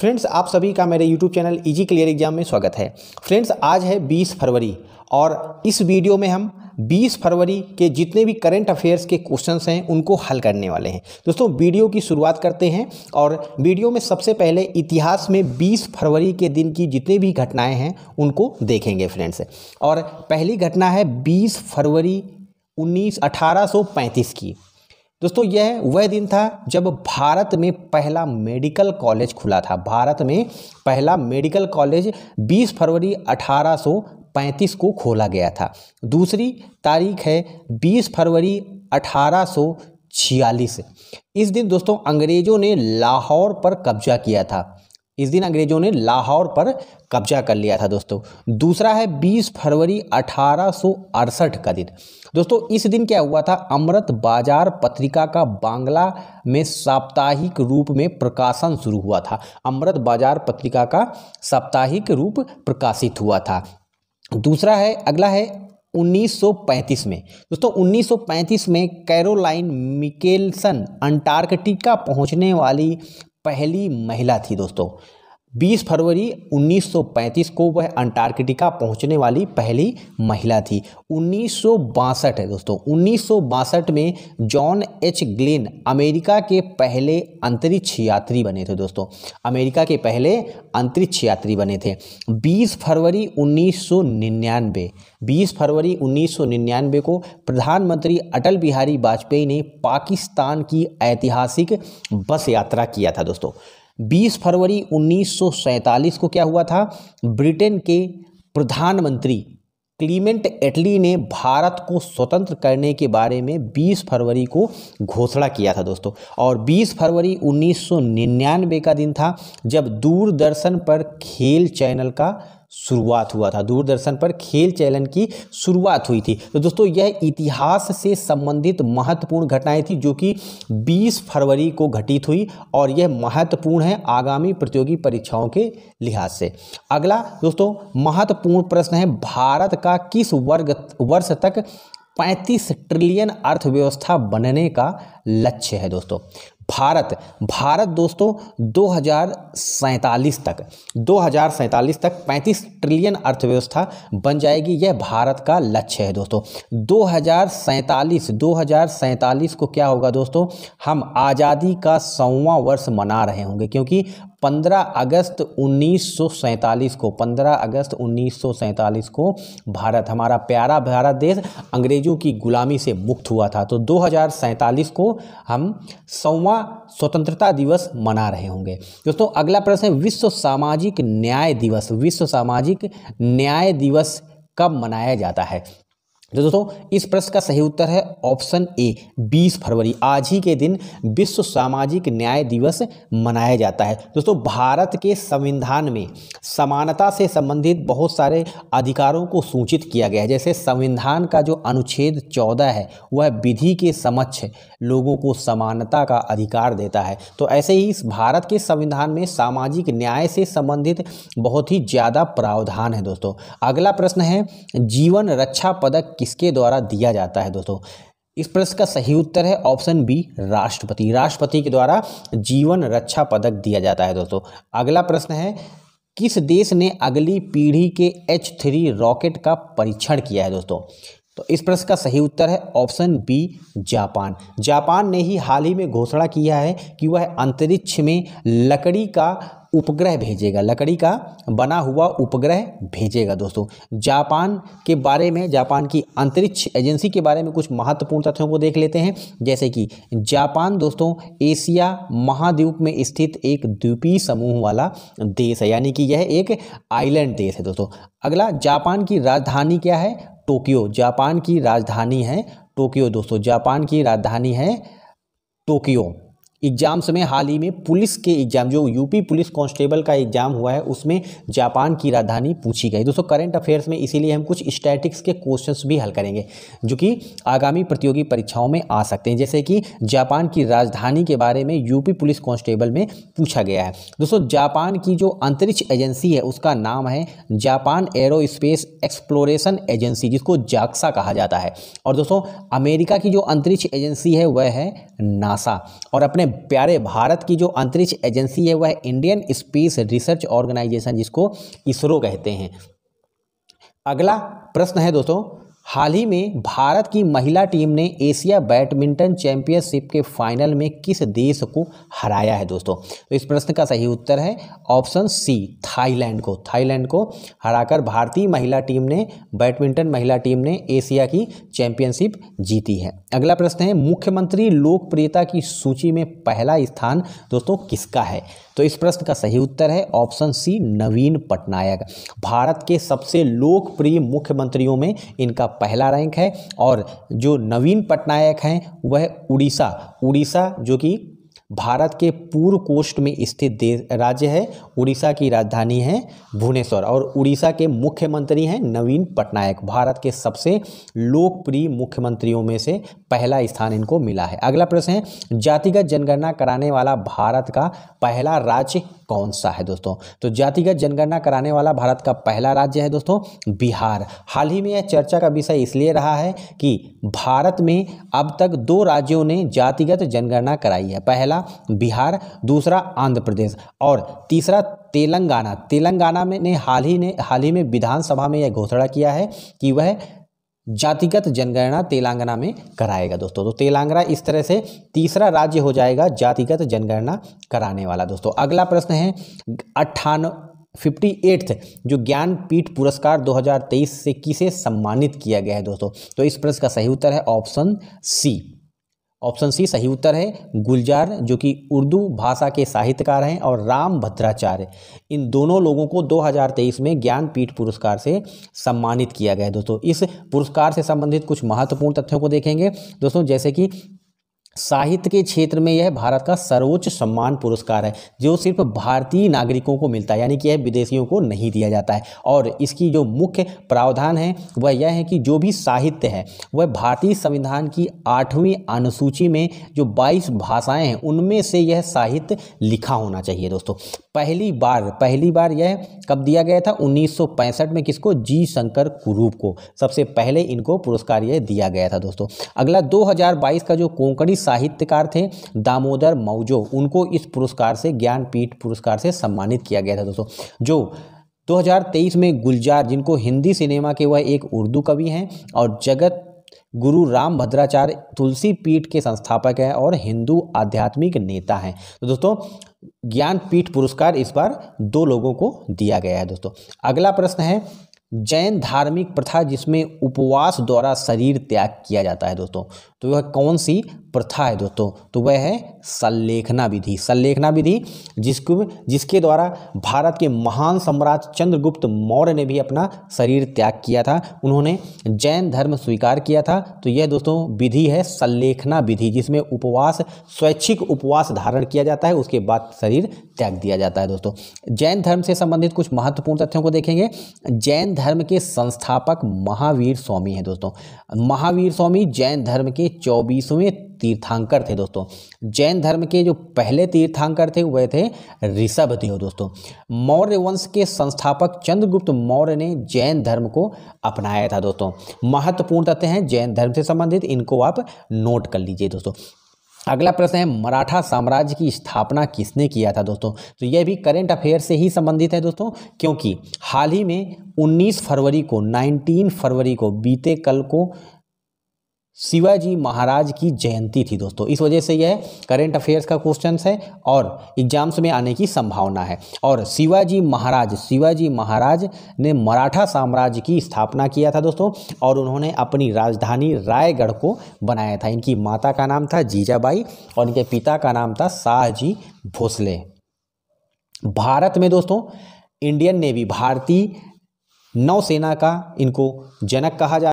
friends आप सभी का मेरे YouTube channel easy clear exam में स्वागत है फ्रेंड्स आज है 20 फरवरी और इस वीडियो में हम 20 फरवरी के जितने भी करंट अफेयर्स के क्वेश्चंस हैं उनको हल करने वाले हैं दोस्तों वीडियो की शुरुआत करते हैं और वीडियो में सबसे पहले इतिहास में 20 फरवरी के दिन की जितने भी घटनाएँ हैं उनको देखेंगे फ्रेंड्स और पहली घटना है बीस फरवरी उन्नीस अठारह की दोस्तों यह वह दिन था जब भारत में पहला मेडिकल कॉलेज खुला था भारत में पहला मेडिकल कॉलेज 20 फरवरी 1835 को खोला गया था दूसरी तारीख है 20 फरवरी 1846 इस दिन दोस्तों अंग्रेज़ों ने लाहौर पर कब्जा किया था इस दिन अंग्रेजों ने लाहौर पर कब्जा कर लिया था दोस्तों दूसरा है 20 फरवरी अठारह का दिन दोस्तों इस दिन क्या हुआ था अमृत बाजार पत्रिका का बांग्ला में साप्ताहिक रूप में प्रकाशन शुरू हुआ था अमृत बाजार पत्रिका का साप्ताहिक रूप प्रकाशित हुआ था दूसरा है अगला है 1935 में दोस्तों 1935 में कैरोलाइन मिकेलसन अंटार्कटिका पहुंचने वाली पहली महिला थी दोस्तों 20 फरवरी 1935 को वह अंटार्कटिका पहुंचने वाली पहली महिला थी उन्नीस है दोस्तों उन्नीस में जॉन एच ग्लिन अमेरिका के पहले अंतरिक्ष यात्री बने थे दोस्तों अमेरिका के पहले अंतरिक्ष यात्री बने थे 20 फरवरी 1999 20 फरवरी 1999 को प्रधानमंत्री अटल बिहारी वाजपेयी ने पाकिस्तान की ऐतिहासिक बस यात्रा किया था दोस्तों 20 फरवरी 1947 को क्या हुआ था ब्रिटेन के प्रधानमंत्री क्लीमेंट एटली ने भारत को स्वतंत्र करने के बारे में 20 फरवरी को घोषणा किया था दोस्तों और 20 फरवरी 1999 का दिन था जब दूरदर्शन पर खेल चैनल का शुरुआत हुआ था दूरदर्शन पर खेल चैनल की शुरुआत हुई थी तो दोस्तों यह इतिहास से संबंधित महत्वपूर्ण घटनाएं थी जो कि 20 फरवरी को घटित हुई और यह महत्वपूर्ण है आगामी प्रतियोगी परीक्षाओं के लिहाज से अगला दोस्तों महत्वपूर्ण प्रश्न है भारत का किस वर्ग वर्ष तक 35 ट्रिलियन अर्थव्यवस्था बनने का लक्ष्य है दोस्तों भारत भारत दोस्तों दो तक दो तक 35 ट्रिलियन अर्थव्यवस्था बन जाएगी यह भारत का लक्ष्य है दोस्तों दो दो को क्या होगा दोस्तों हम आज़ादी का सौवा वर्ष मना रहे होंगे क्योंकि 15 अगस्त उन्नीस को 15 अगस्त उन्नीस को भारत हमारा प्यारा भारत देश अंग्रेज़ों की गुलामी से मुक्त हुआ था तो दो को हम सौवा स्वतंत्रता दिवस मना रहे होंगे दोस्तों अगला प्रश्न है विश्व सामाजिक न्याय दिवस विश्व सामाजिक न्याय दिवस कब मनाया जाता है तो दोस्तों इस प्रश्न का सही उत्तर है ऑप्शन ए 20 फरवरी आज ही के दिन विश्व सामाजिक न्याय दिवस मनाया जाता है दोस्तों भारत के संविधान में समानता से संबंधित बहुत सारे अधिकारों को सूचित किया गया है जैसे संविधान का जो अनुच्छेद 14 है वह विधि के समक्ष लोगों को समानता का अधिकार देता है तो ऐसे ही इस भारत के संविधान में सामाजिक न्याय से संबंधित बहुत ही ज़्यादा प्रावधान है दोस्तों अगला प्रश्न है जीवन रक्षा पदक किसके द्वारा दिया जाता है दोस्तों इस प्रश्न का सही उत्तर है ऑप्शन बी राष्ट्रपति राष्ट्रपति के द्वारा जीवन रक्षा पदक दिया जाता है दोस्तों अगला प्रश्न है किस देश ने अगली पीढ़ी के एच थ्री रॉकेट का परीक्षण किया है दोस्तों तो इस प्रश्न का सही उत्तर है ऑप्शन बी जापान जापान ने ही हाल ही में घोषणा किया है कि वह अंतरिक्ष में लकड़ी का उपग्रह भेजेगा लकड़ी का बना हुआ उपग्रह भेजेगा दोस्तों जापान के बारे में जापान की अंतरिक्ष एजेंसी के बारे में कुछ महत्वपूर्ण तथ्यों को देख लेते हैं जैसे कि जापान दोस्तों एशिया महाद्वीप में स्थित एक द्वीपीय समूह वाला देश है यानी कि यह एक आइलैंड देश है दोस्तों अगला जापान की राजधानी क्या है टोक्यो जापान की राजधानी है टोक्यो दोस्तों जापान की राजधानी है टोक्यो एग्ज़ाम्स में हाल ही में पुलिस के एग्ज़ाम जो यूपी पुलिस कांस्टेबल का एग्ज़ाम हुआ है उसमें जापान की राजधानी पूछी गई दोस्तों करंट अफेयर्स में इसीलिए हम कुछ स्टैटिक्स के क्वेश्चंस भी हल करेंगे जो कि आगामी प्रतियोगी परीक्षाओं में आ सकते हैं जैसे कि जापान की राजधानी के बारे में यूपी पुलिस कॉन्स्टेबल में पूछा गया है दोस्तों जापान की जो अंतरिक्ष एजेंसी है उसका नाम है जापान एरोस्पेस एक्सप्लोरेशन एजेंसी जिसको जाक्सा कहा जाता है और दोस्तों अमेरिका की जो अंतरिक्ष एजेंसी है वह है नासा और अपने प्यारे भारत की जो अंतरिक्ष एजेंसी है वह इंडियन स्पेस रिसर्च ऑर्गेनाइजेशन जिसको इसरो कहते हैं अगला प्रश्न है दोस्तों हाल ही में भारत की महिला टीम ने एशिया बैडमिंटन चैंपियनशिप के फाइनल में किस देश को हराया है दोस्तों तो इस प्रश्न का सही उत्तर है ऑप्शन सी थाईलैंड को थाईलैंड को हराकर भारतीय महिला टीम ने बैडमिंटन महिला टीम ने एशिया की चैंपियनशिप जीती है अगला प्रश्न है मुख्यमंत्री लोकप्रियता की सूची में पहला स्थान दोस्तों किसका है तो इस प्रश्न का सही उत्तर है ऑप्शन सी नवीन पटनायक भारत के सबसे लोकप्रिय मुख्यमंत्रियों में इनका पहला रैंक है और जो नवीन पटनायक हैं वह उड़ीसा उड़ीसा जो कि भारत के पूर्व कोस्ट में स्थित राज्य है उड़ीसा की राजधानी है भुवनेश्वर और उड़ीसा के मुख्यमंत्री हैं नवीन पटनायक भारत के सबसे लोकप्रिय मुख्यमंत्रियों में से पहला स्थान इनको मिला है अगला प्रश्न है जातिगत जनगणना कराने वाला भारत का पहला राज्य कौन सा है दोस्तों तो जातिगत जनगणना कराने वाला भारत का पहला राज्य है दोस्तों बिहार हाल ही में यह चर्चा का विषय इसलिए रहा है कि भारत में अब तक दो राज्यों ने जातिगत जनगणना कराई है पहला बिहार दूसरा आंध्र प्रदेश और तीसरा तेलंगाना तेलंगाना में ने हाल ही ने हाल ही में विधानसभा में यह घोषणा किया है कि वह जातिगत जनगणना तेलंगाना में कराएगा दोस्तों तो तेलंगाना इस तरह से तीसरा राज्य हो जाएगा जातिगत जनगणना कराने वाला दोस्तों अगला प्रश्न है अट्ठान फिफ्टी एट्थ जो ज्ञानपीठ पुरस्कार 2023 से किसे सम्मानित किया गया है दोस्तों तो इस प्रश्न का सही उत्तर है ऑप्शन सी ऑप्शन सी सही उत्तर है गुलजार जो कि उर्दू भाषा के साहित्यकार हैं और राम भद्राचार्य इन दोनों लोगों को 2023 में ज्ञानपीठ पुरस्कार से सम्मानित किया गया है दोस्तों इस पुरस्कार से संबंधित कुछ महत्वपूर्ण तथ्यों को देखेंगे दोस्तों जैसे कि साहित्य के क्षेत्र में यह भारत का सर्वोच्च सम्मान पुरस्कार है जो सिर्फ भारतीय नागरिकों को मिलता है यानी कि यह विदेशियों को नहीं दिया जाता है और इसकी जो मुख्य प्रावधान है वह यह है कि जो भी साहित्य है वह भारतीय संविधान की आठवीं अनुसूची में जो बाईस भाषाएँ हैं उनमें से यह साहित्य लिखा होना चाहिए दोस्तों पहली बार पहली बार यह कब दिया गया था उन्नीस में किसको जी शंकर कुरूप को सबसे पहले इनको पुरस्कार यह दिया गया था दोस्तों अगला 2022 का जो कोंकणी साहित्यकार थे दामोदर मौजो उनको इस पुरस्कार से ज्ञानपीठ पुरस्कार से सम्मानित किया गया था दोस्तों जो 2023 में गुलजार जिनको हिंदी सिनेमा के वह एक उर्दू कवि हैं और जगत गुरु राम भद्राचार्य तुलसी पीठ के संस्थापक हैं और हिंदू आध्यात्मिक नेता हैं तो दोस्तों ज्ञानपीठ पुरस्कार इस बार दो लोगों को दिया गया है दोस्तों अगला प्रश्न है जैन धार्मिक प्रथा जिसमें उपवास द्वारा शरीर त्याग किया जाता है दोस्तों तो वह कौन सी प्रथा है दोस्तों तो वह है संलेखना विधि संलेखना विधि जिसको जिसके द्वारा भारत के महान सम्राट चंद्रगुप्त मौर्य ने भी अपना शरीर त्याग किया था उन्होंने जैन धर्म स्वीकार किया था तो यह दोस्तों विधि है संलेखना विधि जिसमें उपवास स्वैच्छिक उपवास धारण किया जाता है उसके बाद शरीर त्याग दिया जाता है दोस्तों जैन धर्म से संबंधित कुछ महत्वपूर्ण तथ्यों को देखेंगे जैन धर्म के संस्थापक महावीर स्वामी हैं दोस्तों महावीर स्वामी जैन धर्म के चौबीसवें तीर्थांकर थे दोस्तों जैन धर्म के जो पहले तीर्थांकर थे वह थे ऋषभ देव दोस्तों मौर्य वंश के संस्थापक चंद्रगुप्त मौर्य ने जैन धर्म को अपनाया था दोस्तों महत्वपूर्ण तथ्य हैं जैन धर्म से संबंधित इनको आप नोट कर लीजिए दोस्तों अगला प्रश्न है मराठा साम्राज्य की स्थापना किसने किया था दोस्तों तो यह भी करंट अफेयर से ही संबंधित है दोस्तों क्योंकि हाल ही में 19 फरवरी को 19 फरवरी को बीते कल को शिवाजी महाराज की जयंती थी दोस्तों इस वजह से यह करेंट अफेयर्स का क्वेश्चन है और एग्जाम्स में आने की संभावना है और शिवाजी महाराज शिवाजी महाराज ने मराठा साम्राज्य की स्थापना किया था दोस्तों और उन्होंने अपनी राजधानी रायगढ़ को बनाया था इनकी माता का नाम था जीजाबाई और इनके पिता का नाम था शाहजी भोसले भारत में दोस्तों इंडियन नेवी भारतीय नौसेना का इनको जनक कहा जा